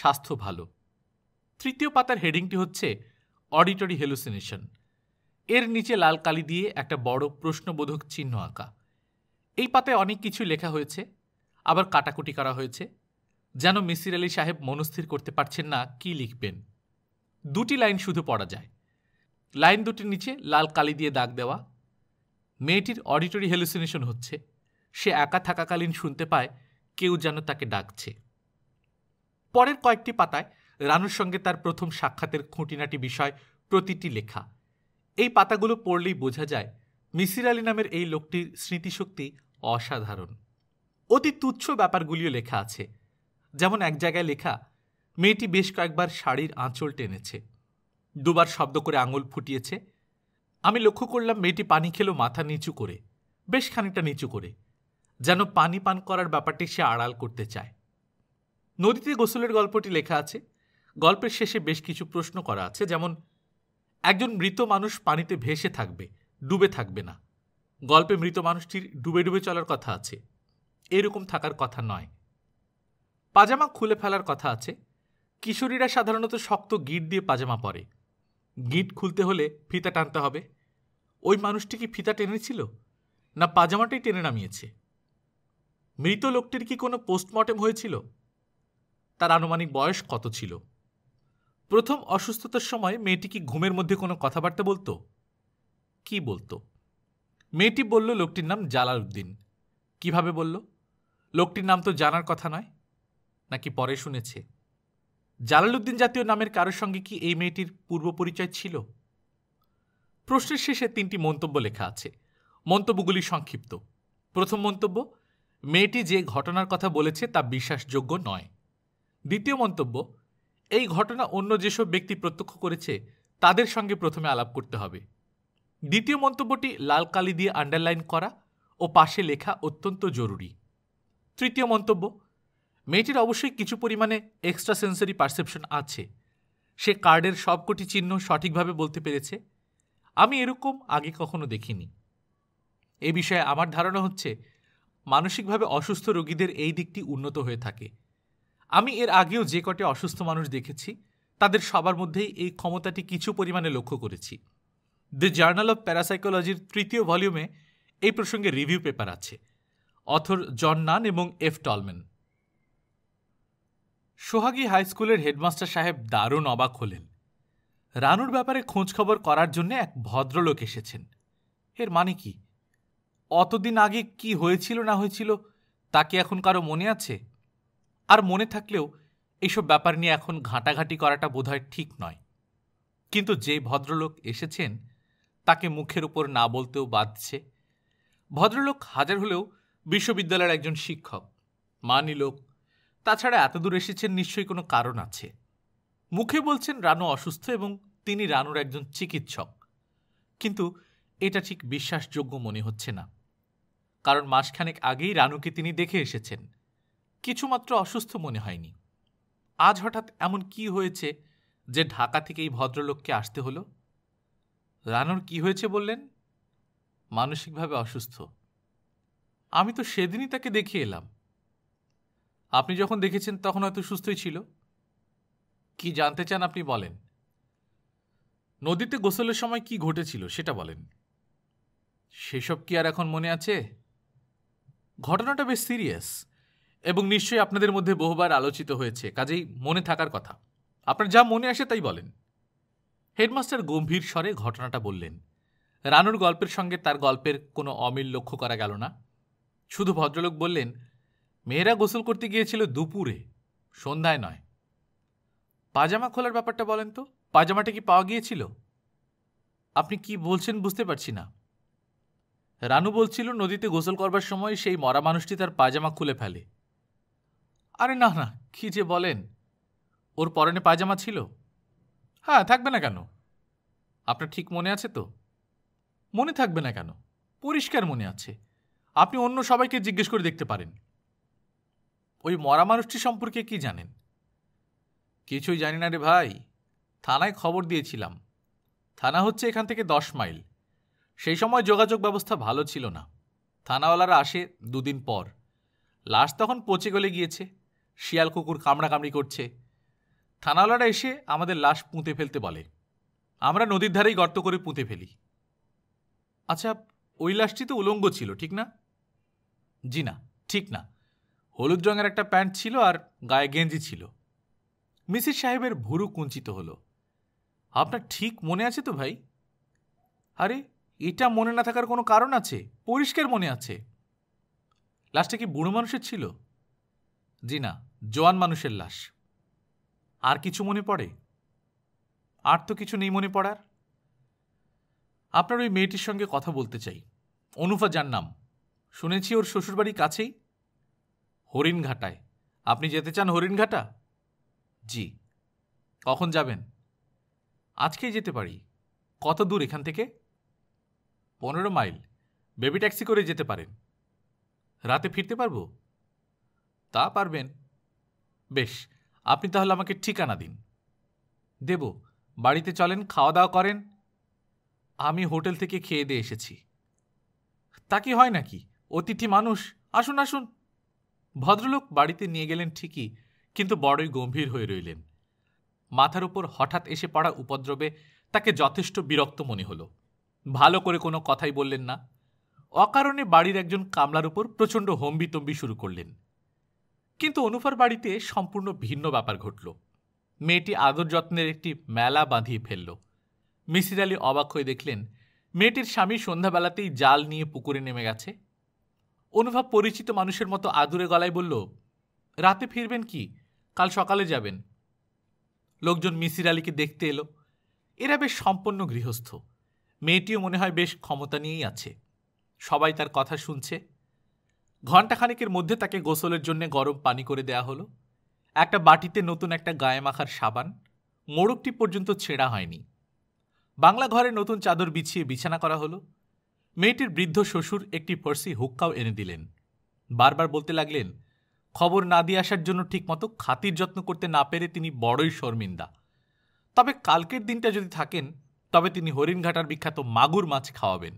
স্বাস্থ্য ভালো তৃতীয় পাতার হেডিংটি হচ্ছে অডিটরি হেলুসিনেশন এর নিচে লাল কালি দিয়ে একটা বড় প্রশ্নবোধক চিহ্ন আঁকা এই পাতায় অনেক কিছু লেখা হয়েছে আবার কাটাকুটি করা হয়েছে যেন মিসির আলী সাহেব মনস্থির করতে পারছেন না কি লিখবেন দুটি লাইন শুধু পড়া যায় লাইন দুটির নিচে লাল কালি দিয়ে দাগ দেওয়া মেয়েটির অডিটরি হেলুসিনেশন হচ্ছে সে একা থাকাকালীন শুনতে পায় কেউ যেন তাকে ডাকছে পরের কয়েকটি পাতায় রানুর সঙ্গে তার প্রথম সাক্ষাতের খুঁটিনাটি বিষয় প্রতিটি লেখা এই পাতাগুলো পড়লেই বোঝা যায় মিসির আলী নামের এই লোকটির স্মৃতিশক্তি অসাধারণ অতি তুচ্ছ ব্যাপারগুলিও লেখা আছে যেমন এক জায়গায় লেখা মেয়েটি বেশ কয়েকবার শাড়ির আঁচল টেনেছে দুবার শব্দ করে আঙুল ফুটিয়েছে আমি লক্ষ্য করলাম মেয়েটি পানি খেলো মাথা নিচু করে বেশ খানিকটা নিচু করে যেন পানি পান করার ব্যাপারটি সে আড়াল করতে চায় নদীতে গোসলের গল্পটি লেখা আছে গল্পের শেষে বেশ কিছু প্রশ্ন করা আছে যেমন একজন মৃত মানুষ পানিতে ভেসে থাকবে ডুবে থাকবে না গল্পে মৃত মানুষটির ডুবে ডুবে চলার কথা আছে এরকম থাকার কথা নয় পাজামা খুলে ফেলার কথা আছে কিশোরীরা সাধারণত শক্ত গিট দিয়ে পাজামা পরে গিট খুলতে হলে ফিতা টানতে হবে ওই মানুষটি কি ফিতা টেনেছিল না পাজামাটাই টেনে নামিয়েছে মৃত লোকটির কি কোনো পোস্টমর্টেম হয়েছিল তার আনুমানিক বয়স কত ছিল প্রথম অসুস্থতার সময় মেয়েটি কি ঘুমের মধ্যে কোনো কথাবার্তা বলতো কি বলতো মেয়েটি বলল লোকটির নাম উদ্দিন কিভাবে বলল লোকটির নাম তো জানার কথা নয় নাকি পরে শুনেছে জালালুদ্দিন জাতীয় নামের কারোর সঙ্গে কি এই মেয়েটির পূর্ব পরিচয় ছিল প্রশ্নের শেষে তিনটি মন্তব্য লেখা আছে মন্তব্যগুলি সংক্ষিপ্ত প্রথম মন্তব্য মেয়েটি যে ঘটনার কথা বলেছে তা বিশ্বাসযোগ্য নয় দ্বিতীয় মন্তব্য এই ঘটনা অন্য যেসব ব্যক্তি প্রত্যক্ষ করেছে তাদের সঙ্গে প্রথমে আলাপ করতে হবে দ্বিতীয় মন্তব্যটি লাল কালি দিয়ে আন্ডারলাইন করা ও পাশে লেখা অত্যন্ত জরুরি তৃতীয় মন্তব্য মেয়েটির অবশ্যই কিছু পরিমাণে এক্সট্রা সেন্সারি পারসেপশন আছে সে কার্ডের সবকটি চিহ্ন সঠিকভাবে বলতে পেরেছে আমি এরকম আগে কখনো দেখিনি এ বিষয়ে আমার ধারণা হচ্ছে মানসিকভাবে অসুস্থ রোগীদের এই দিকটি উন্নত হয়ে থাকে আমি এর আগেও যে কটি অসুস্থ মানুষ দেখেছি তাদের সবার মধ্যেই এই ক্ষমতাটি কিছু পরিমাণে লক্ষ্য করেছি দ্য জার্নাল অফ প্যারাসাইকোলজির তৃতীয় ভলিউমে এই প্রসঙ্গে রিভিউ পেপার আছে অথর জন নান এবং এফ টলম্যান সোহাগী হাই স্কুলের হেডমাস্টার সাহেব দারুণ অবাক হলেন রানুর ব্যাপারে খোঁজখবর করার জন্য এক ভদ্রলোক এসেছেন এর মানে কি অতদিন আগে কি হয়েছিল না হয়েছিল তা কি এখন কারো মনে আছে আর মনে থাকলেও এইসব ব্যাপার নিয়ে এখন ঘাঁটাঘাঁটি করাটা বোধহয় ঠিক নয় কিন্তু যে ভদ্রলোক এসেছেন তাকে মুখের উপর না বলতেও বাধছে ভদ্রলোক হাজার হলেও বিশ্ববিদ্যালয়ের একজন শিক্ষক মানি লোক তাছাড়া এত দূর এসেছেন নিশ্চয়ই কোনো কারণ আছে মুখে বলছেন রানু অসুস্থ এবং তিনি রানুর একজন চিকিৎসক কিন্তু এটা ঠিক বিশ্বাসযোগ্য মনে হচ্ছে না কারণ মাসখানেক আগেই রানুকে তিনি দেখে এসেছেন কিছুমাত্র অসুস্থ মনে হয়নি আজ হঠাৎ এমন কি হয়েছে যে ঢাকা থেকে এই ভদ্রলোককে আসতে হলো রানুর কি হয়েছে বললেন মানসিকভাবে অসুস্থ আমি তো সেদিনই তাকে দেখে এলাম আপনি যখন দেখেছেন তখন হয়তো সুস্থই ছিল কি জানতে চান আপনি বলেন নদীতে গোসলের সময় কি ঘটেছিল সেটা বলেন সেসব কি আর এখন মনে আছে ঘটনাটা বেশ সিরিয়াস এবং নিশ্চয়ই আপনাদের মধ্যে বহুবার আলোচিত হয়েছে কাজেই মনে থাকার কথা আপনার যা মনে আসে তাই বলেন হেডমাস্টার গম্ভীর স্বরে ঘটনাটা বললেন রানুর গল্পের সঙ্গে তার গল্পের কোনো অমিল লক্ষ্য করা গেল না শুধু ভদ্রলোক বললেন মেয়েরা গোসল করতে গিয়েছিল দুপুরে সন্ধ্যায় নয় পাজামা খোলার ব্যাপারটা বলেন তো পাজামাটা কি পাওয়া গিয়েছিল আপনি কি বলছেন বুঝতে পারছি না রানু বলছিল নদীতে গোসল করবার সময় সেই মরা মানুষটি তার পাজামা খুলে ফেলে আরে না না কী যে বলেন ওর পরনে পায়জামা ছিল হ্যাঁ থাকবে না কেন আপনার ঠিক মনে আছে তো মনে থাকবে না কেন পরিষ্কার মনে আছে আপনি অন্য সবাইকে জিজ্ঞেস করে দেখতে পারেন ওই মরা মানুষটি সম্পর্কে কি জানেন কিছুই জানি না রে ভাই থানায় খবর দিয়েছিলাম থানা হচ্ছে এখান থেকে দশ মাইল সেই সময় যোগাযোগ ব্যবস্থা ভালো ছিল না থানাওয়ালারা আসে দুদিন পর লাশ তখন পচে গলে গিয়েছে শিয়াল কুকুর কামড়াকামড়ি করছে থানাওয়ালারা এসে আমাদের লাশ পুঁতে ফেলতে বলে আমরা নদীর ধারেই গর্ত করে পুঁতে ফেলি আচ্ছা ওই লাশটি তো উলঙ্গ ছিল ঠিক না জি না ঠিক না হলুদ রঙের একটা প্যান্ট ছিল আর গায়ে গেঞ্জি ছিল মিসির সাহেবের ভুরু কুঞ্চিত হলো আপনার ঠিক মনে আছে তো ভাই আরে এটা মনে না থাকার কোনো কারণ আছে পরিষ্কার মনে আছে লাশটা কি বুড়ো মানুষের ছিল জি না জোয়ান মানুষের লাশ আর কিছু মনে পড়ে আর তো কিছু নেই মনে পড়ার আপনার ওই মেয়েটির সঙ্গে কথা বলতে চাই অনুফা যার নাম শুনেছি ওর শ্বশুরবাড়ি কাছেই হরিণঘাটায় আপনি যেতে চান হরিণঘাটা জি কখন যাবেন আজকেই যেতে পারি কত দূর এখান থেকে পনেরো মাইল বেবি ট্যাক্সি করে যেতে পারেন রাতে ফিরতে পারবো তা পারবেন বেশ আপনি তাহলে আমাকে ঠিকানা দিন দেব বাড়িতে চলেন খাওয়া দাওয়া করেন আমি হোটেল থেকে খেয়ে দিয়ে এসেছি তা কি হয় নাকি অতিথি মানুষ আসুন আসুন ভদ্রলোক বাড়িতে নিয়ে গেলেন ঠিকই কিন্তু বড়ই গম্ভীর হয়ে রইলেন মাথার উপর হঠাৎ এসে পড়া উপদ্রবে তাকে যথেষ্ট বিরক্ত মনে হল ভালো করে কোনো কথাই বললেন না অকারণে বাড়ির একজন কামলার উপর প্রচণ্ড হম্বিতম্বি শুরু করলেন কিন্তু অনুফার বাড়িতে সম্পূর্ণ ভিন্ন ব্যাপার ঘটল মেয়েটি আদর যত্নের একটি মেলা বাঁধিয়ে ফেলল মিসির আলী অবাক হয়ে দেখলেন মেয়েটির স্বামী সন্ধ্যাবেলাতেই জাল নিয়ে পুকুরে নেমে গেছে অনুভব পরিচিত মানুষের মতো আদুরে গলায় বলল রাতে ফিরবেন কি কাল সকালে যাবেন লোকজন মিসির আলীকে দেখতে এলো এরা বেশ সম্পন্ন গৃহস্থ মেয়েটিও মনে হয় বেশ ক্ষমতা নিয়েই আছে সবাই তার কথা শুনছে ঘণ্টাখানেকের মধ্যে তাকে গোসলের জন্য গরম পানি করে দেয়া হলো একটা বাটিতে নতুন একটা গায়ে মাখার সাবান মোড়কটি পর্যন্ত ছেঁড়া হয়নি বাংলা ঘরে নতুন চাদর বিছিয়ে বিছানা করা হলো মেয়েটির বৃদ্ধ শ্বশুর একটি পার্সি হুক্কাও এনে দিলেন বারবার বলতে লাগলেন খবর না দিয়ে আসার জন্য ঠিকমতো খাতির যত্ন করতে না পেরে তিনি বড়ই শর্মিন্দা তবে কালকের দিনটা যদি থাকেন তবে তিনি হরিণঘাটার বিখ্যাত মাগুর মাছ খাওয়াবেন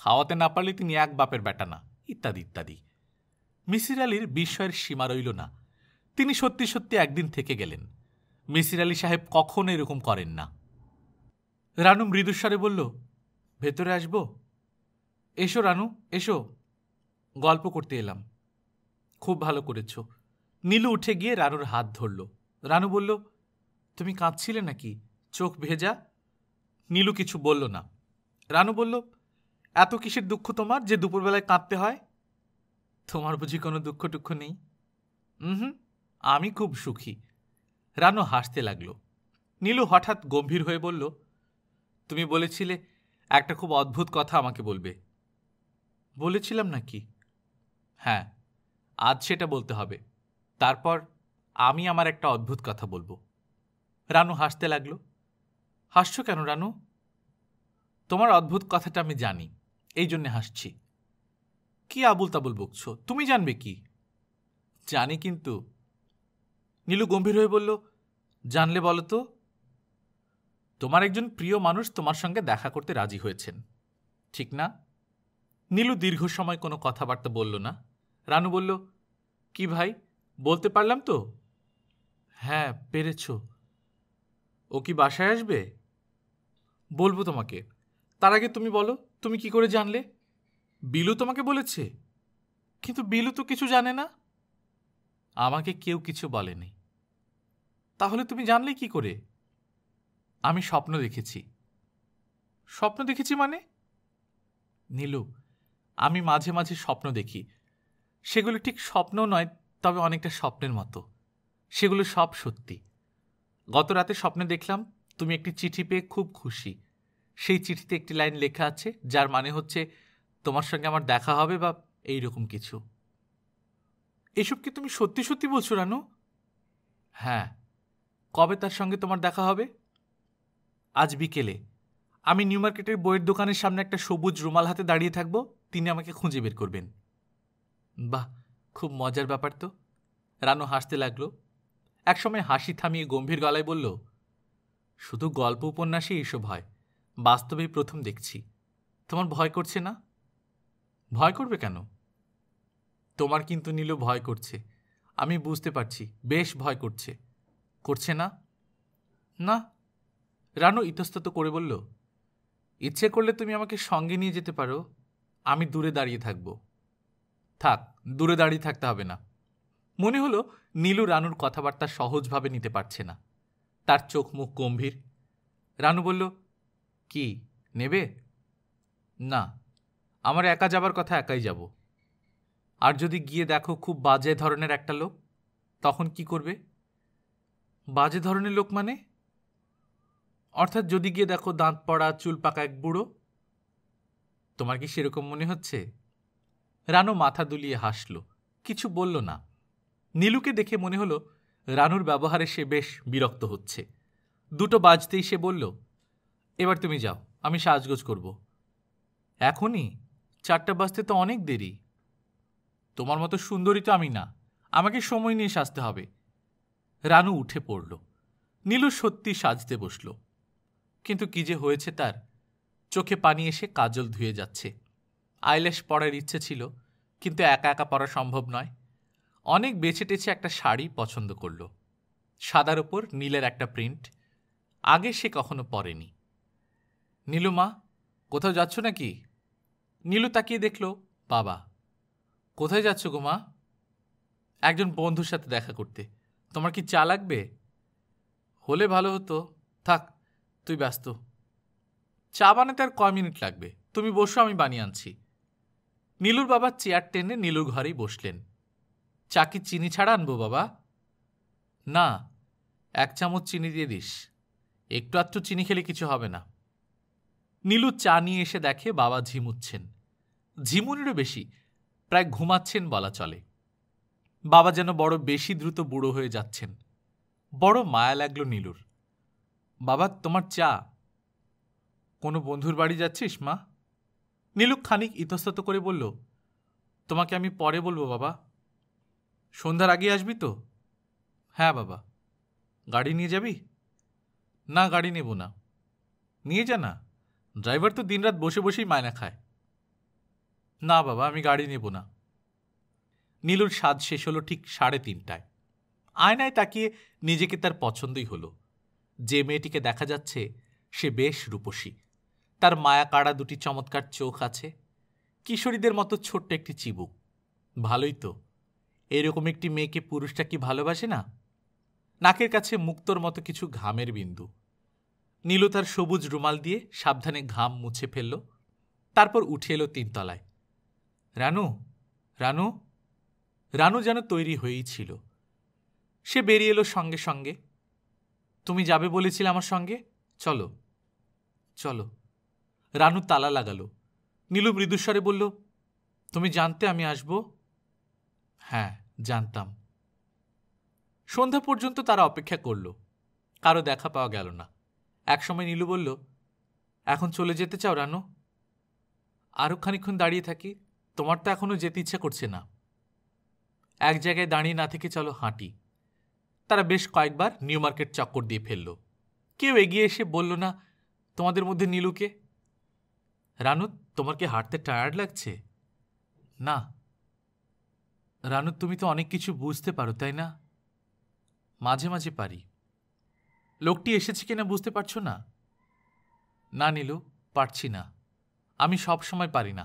খাওয়াতে না পারলে তিনি এক বাপের বেটা না ইত্যাদি ইত্যাদি মিসির আলীর বিস্ময়ের সীমা রইল না তিনি সত্যি সত্যি একদিন থেকে গেলেন মিসির আলী সাহেব কখনো এরকম করেন না রানু মৃদুস্বরে বলল ভেতরে আসব এসো রানু এসো গল্প করতে এলাম খুব ভালো করেছ নীলু উঠে গিয়ে রানুর হাত ধরল রানু বলল তুমি কাঁদছিলে নাকি চোখ ভেজা নীলু কিছু বলল না রানু বলল এত কিসের দুঃখ তোমার যে দুপুরবেলায় কাঁদতে হয় তোমার বুঝি কোনো দুঃখ টুক্ষ নেই হুম আমি খুব সুখী রানু হাসতে লাগলো নীলু হঠাৎ গম্ভীর হয়ে বলল তুমি বলেছিলে একটা খুব অদ্ভুত কথা আমাকে বলবে বলেছিলাম নাকি হ্যাঁ আজ সেটা বলতে হবে তারপর আমি আমার একটা অদ্ভুত কথা বলবো রানু হাসতে লাগলো হাসছো কেন রানু তোমার অদ্ভুত কথাটা আমি জানি এই জন্যে হাসছি কি আবুল তাবুল বকছো তুমি জানবে কি জানি কিন্তু নীলু গম্ভীর হয়ে বলল জানলে বলো তো তোমার একজন প্রিয় মানুষ তোমার সঙ্গে দেখা করতে রাজি হয়েছেন ঠিক না নীলু দীর্ঘ সময় কোনো কথাবার্তা বলল না রানু বলল কি ভাই বলতে পারলাম তো হ্যাঁ পেরেছ ও কি বাসায় আসবে বলবো তোমাকে তার আগে তুমি বলো তুমি কি করে জানলে বিলু তোমাকে বলেছে কিন্তু বিলু তো কিছু জানে না আমাকে কেউ কিছু বলেনি তাহলে তুমি জানলে কি করে আমি স্বপ্ন দেখেছি স্বপ্ন দেখেছি মানে নীলু আমি মাঝে মাঝে স্বপ্ন দেখি সেগুলো ঠিক স্বপ্ন নয় তবে অনেকটা স্বপ্নের মতো সেগুলো সব সত্যি গত রাতে স্বপ্নে দেখলাম তুমি একটি চিঠি পেয়ে খুব খুশি সেই চিঠিতে একটি লাইন লেখা আছে যার মানে হচ্ছে তোমার সঙ্গে আমার দেখা হবে বা এই রকম কিছু এসব কি তুমি সত্যি সত্যি বলছো রানু হ্যাঁ কবে তার সঙ্গে তোমার দেখা হবে আজ বিকেলে আমি নিউ মার্কেটের বইয়ের দোকানের সামনে একটা সবুজ রুমাল হাতে দাঁড়িয়ে থাকব তিনি আমাকে খুঁজে বের করবেন বাহ খুব মজার ব্যাপার তো রানু হাসতে লাগলো একসময় হাসি থামিয়ে গম্ভীর গলায় বলল শুধু গল্প উপন্যাসে এইসব হয় বাস্তবেই প্রথম দেখছি তোমার ভয় করছে না ভয় করবে কেন তোমার কিন্তু নীলু ভয় করছে আমি বুঝতে পারছি বেশ ভয় করছে করছে না না রানু ইতস্তত করে বলল ইচ্ছে করলে তুমি আমাকে সঙ্গে নিয়ে যেতে পারো আমি দূরে দাঁড়িয়ে থাকব থাক দূরে দাঁড়িয়ে থাকতে হবে না মনে হলো নীলু রানুর কথাবার্তা সহজভাবে নিতে পারছে না তার চোখ মুখ গম্ভীর রানু বলল কি নেবে না আমার একা যাবার কথা একাই যাব আর যদি গিয়ে দেখো খুব বাজে ধরনের একটা লোক তখন কি করবে বাজে ধরনের লোক মানে অর্থাৎ যদি গিয়ে দেখো দাঁত পড়া চুল পাকা এক বুড়ো তোমার কি সেরকম মনে হচ্ছে রানু মাথা দুলিয়ে হাসল কিছু বলল না নীলুকে দেখে মনে হলো রানুর ব্যবহারে সে বেশ বিরক্ত হচ্ছে দুটো বাজতেই সে বলল এবার তুমি যাও আমি সাজগোজ করব এখনই চারটা বাজতে তো অনেক দেরি তোমার মতো সুন্দরী তো আমি না আমাকে সময় নিয়ে সাজতে হবে রানু উঠে পড়ল নীলু সত্যি সাজতে বসল কিন্তু কি যে হয়েছে তার চোখে পানি এসে কাজল ধুয়ে যাচ্ছে আইলেশ পড়ার ইচ্ছে ছিল কিন্তু একা একা পরা সম্ভব নয় অনেক বেছে টেছে একটা শাড়ি পছন্দ করল সাদার ওপর নীলের একটা প্রিন্ট আগে সে কখনো পরেনি নীলু মা কোথাও যাচ্ছ নাকি নীলু তাকিয়ে দেখল বাবা কোথায় যাচ্ছ গো মা একজন বন্ধুর সাথে দেখা করতে তোমার কি চা লাগবে হলে ভালো হতো থাক তুই ব্যস্ত চা বানাতে আর কয় মিনিট লাগবে তুমি বসো আমি বানিয়ে আনছি নীলুর বাবা চেয়ার টেনে নীলুর ঘরেই বসলেন চা কি চিনি ছাড়া আনবো বাবা না এক চামচ চিনি দিয়ে দিস একটু আধটু চিনি খেলে কিছু হবে না নীলু চা নিয়ে এসে দেখে বাবা ঝিমুচ্ছেন ঝিমুনিরও বেশি প্রায় ঘুমাচ্ছেন বলা চলে বাবা যেন বড় বেশি দ্রুত বুড়ো হয়ে যাচ্ছেন বড় মায়া লাগলো নীলুর বাবা তোমার চা কোনো বন্ধুর বাড়ি যাচ্ছিস মা নীলু খানিক ইতস্তত করে বলল তোমাকে আমি পরে বলবো বাবা সন্ধ্যার আগে আসবি তো হ্যাঁ বাবা গাড়ি নিয়ে যাবি না গাড়ি নেব না নিয়ে যা না ড্রাইভার তো দিনরাত বসে বসেই মায়না খায় না বাবা আমি গাড়ি নেব না নীলুর স্বাদ শেষ হলো ঠিক সাড়ে তিনটায় আয়নায় তাকিয়ে নিজেকে তার পছন্দই হলো যে মেয়েটিকে দেখা যাচ্ছে সে বেশ রূপসী তার মায়া কাড়া দুটি চমৎকার চোখ আছে কিশোরীদের মতো ছোট্ট একটি চিবুক ভালোই তো এরকম একটি মেয়েকে পুরুষটা কি ভালোবাসে না নাকের কাছে মুক্তর মতো কিছু ঘামের বিন্দু নীল তার সবুজ রুমাল দিয়ে সাবধানে ঘাম মুছে ফেলল তারপর উঠে এলো তিনতলায় রানু রানু রানু যেন তৈরি হয়েই ছিল সে বেরিয়ে এলো সঙ্গে সঙ্গে তুমি যাবে বলেছিলে আমার সঙ্গে চলো চলো রানু তালা লাগালো নীলু মৃদুস্বরে বলল তুমি জানতে আমি আসব হ্যাঁ জানতাম সন্ধ্যা পর্যন্ত তারা অপেক্ষা করল কারো দেখা পাওয়া গেল না একসময় নীলু বলল এখন চলে যেতে চাও রানু আরও খানিক্ষণ দাঁড়িয়ে থাকি তোমার তো এখনও যেতে ইচ্ছা করছে না এক জায়গায় দাঁড়িয়ে না থেকে চলো হাঁটি তারা বেশ কয়েকবার নিউ মার্কেট চক্কর দিয়ে ফেলল কেউ এগিয়ে এসে বলল না তোমাদের মধ্যে নীলুকে রানু তোমার কি হাঁটতে টায়ার্ড লাগছে না রানু তুমি তো অনেক কিছু বুঝতে পারো তাই না মাঝে মাঝে পারি লোকটি এসেছে কিনা বুঝতে পারছো না না নীলু পারছি না আমি সব সময় পারি না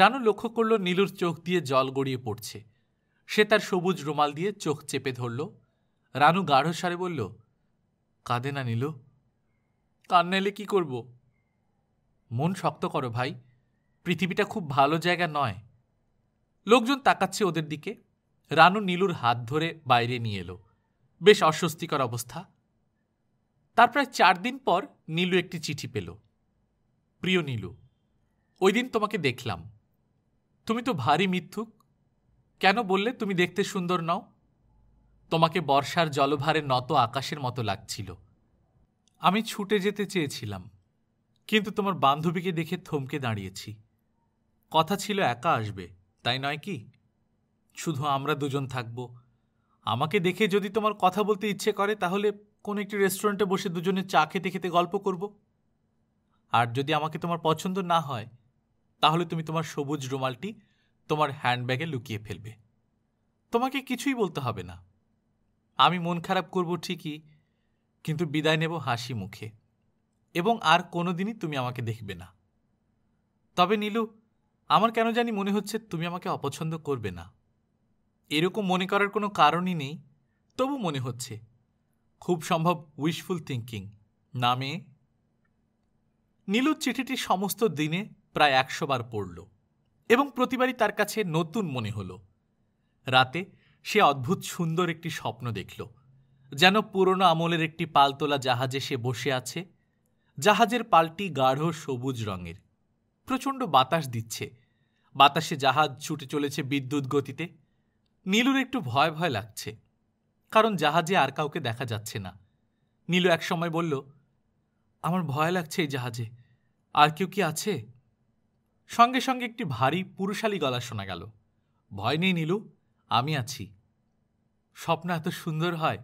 রানু লক্ষ্য করল নীলুর চোখ দিয়ে জল গড়িয়ে পড়ছে সে তার সবুজ রুমাল দিয়ে চোখ চেপে ধরল রানু গাঢ় সারে বলল কাঁদে না নীলু কান্না এলে করব মন শক্ত করো ভাই পৃথিবীটা খুব ভালো জায়গা নয় লোকজন তাকাচ্ছে ওদের দিকে রানু নীলুর হাত ধরে বাইরে নিয়ে এলো বেশ অস্বস্তিকর অবস্থা তার প্রায় চার দিন পর নীলু একটি চিঠি পেল প্রিয় নীলু ওই দিন তোমাকে দেখলাম তুমি তো ভারী মিথ্যুক কেন বললে তুমি দেখতে সুন্দর নও তোমাকে বর্ষার জলভারে নত আকাশের মতো লাগছিল আমি ছুটে যেতে চেয়েছিলাম কিন্তু তোমার বান্ধবীকে দেখে থমকে দাঁড়িয়েছি কথা ছিল একা আসবে তাই নয় কি শুধু আমরা দুজন থাকব আমাকে দেখে যদি তোমার কথা বলতে ইচ্ছে করে তাহলে কোন একটি রেস্টুরেন্টে বসে দুজনে চা খেতে খেতে গল্প করব আর যদি আমাকে তোমার পছন্দ না হয় তাহলে তুমি তোমার সবুজ রুমালটি তোমার হ্যান্ডব্যাগে লুকিয়ে ফেলবে তোমাকে কিছুই বলতে হবে না আমি মন খারাপ করব ঠিকই কিন্তু বিদায় নেব হাসি মুখে এবং আর কোনো দিনই তুমি আমাকে দেখবে না তবে নীলু আমার কেন জানি মনে হচ্ছে তুমি আমাকে অপছন্দ করবে না এরকম মনে করার কোনো কারণই নেই তবু মনে হচ্ছে খুব সম্ভব উইশফুল থিঙ্কিং নামে নীলুর চিঠিটি সমস্ত দিনে প্রায় একশো বার পড়ল এবং প্রতিবারই তার কাছে নতুন মনে হলো রাতে সে অদ্ভুত সুন্দর একটি স্বপ্ন দেখল যেন পুরনো আমলের একটি পালতোলা জাহাজে সে বসে আছে জাহাজের পালটি গাঢ় সবুজ রঙের প্রচণ্ড বাতাস দিচ্ছে বাতাসে জাহাজ ছুটে চলেছে বিদ্যুৎ গতিতে নীলুর একটু ভয় ভয় লাগছে কারণ জাহাজে আর কাউকে দেখা যাচ্ছে না নীলু এক সময় বলল আমার ভয় লাগছে এই জাহাজে আর কেউ কি আছে সঙ্গে সঙ্গে একটি ভারী পুরুষালী গলা শোনা গেল ভয় নেই নীলু আমি আছি স্বপ্ন এত সুন্দর হয়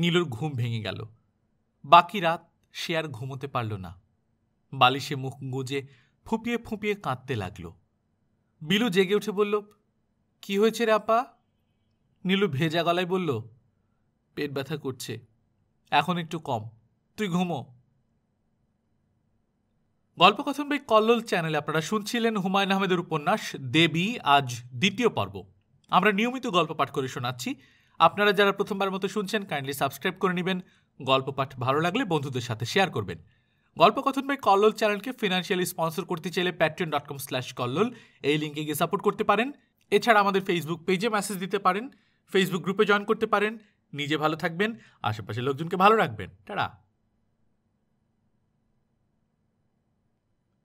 নীলুর ঘুম ভেঙে গেল বাকি রাত সে আর ঘুমোতে পারল না বালিশে মুখ গুঁজে ফুঁপিয়ে ফুঁপিয়ে কাঁদতে লাগল বিলু জেগে উঠে বলল কি হয়েছে রে আপা নীলু ভেজা গলায় বলল পেট ব্যথা করছে এখন একটু কম তুই ঘুমো বাই কল্লোল চ্যানেলে আপনারা শুনছিলেন হুমায়ুন আহমেদের উপন্যাস দেবী আজ দ্বিতীয় পর্ব আমরা নিয়মিত গল্প পাঠ করে শোনাচ্ছি আপনারা যারা প্রথমবার মতো শুনছেন কাইন্ডলি সাবস্ক্রাইব করে নেবেন গল্প পাঠ ভালো লাগলে বন্ধুদের সাথে শেয়ার করবেন গল্পকথন বাই কল্লোল চ্যানেলকে ফিনান্সিয়ালি স্পন্সর করতে চাইলে Patreon dot com slash Kallol এই লিঙ্কে গিয়ে সাপোর্ট করতে পারেন এছাড়া আমাদের ফেসবুক পেজে মেসেজ দিতে পারেন ফেসবুক গ্রুপে জয়েন করতে পারেন নিজে ভালো থাকবেন আশেপাশের লোকজনকে ভালো রাখবেন টাটা